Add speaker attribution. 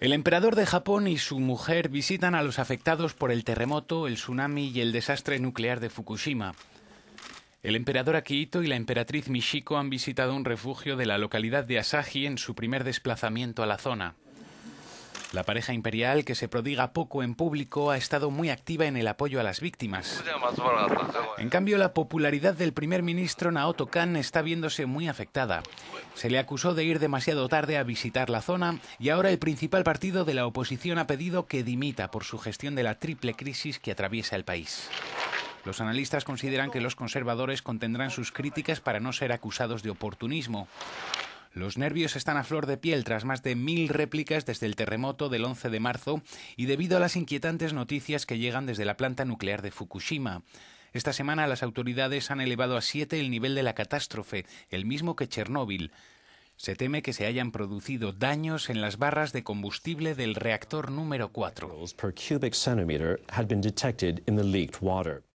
Speaker 1: El emperador de Japón y su mujer visitan a los afectados por el terremoto, el tsunami y el desastre nuclear de Fukushima. El emperador Akihito y la emperatriz Mishiko han visitado un refugio de la localidad de Asahi en su primer desplazamiento a la zona. La pareja imperial, que se prodiga poco en público, ha estado muy activa en el apoyo a las víctimas. En cambio, la popularidad del primer ministro Naoto Kan está viéndose muy afectada. Se le acusó de ir demasiado tarde a visitar la zona y ahora el principal partido de la oposición ha pedido que dimita por su gestión de la triple crisis que atraviesa el país. Los analistas consideran que los conservadores contendrán sus críticas para no ser acusados de oportunismo. Los nervios están a flor de piel tras más de mil réplicas desde el terremoto del 11 de marzo y debido a las inquietantes noticias que llegan desde la planta nuclear de Fukushima. Esta semana las autoridades han elevado a siete el nivel de la catástrofe, el mismo que Chernóbil. Se teme que se hayan producido daños en las barras de combustible del reactor número 4.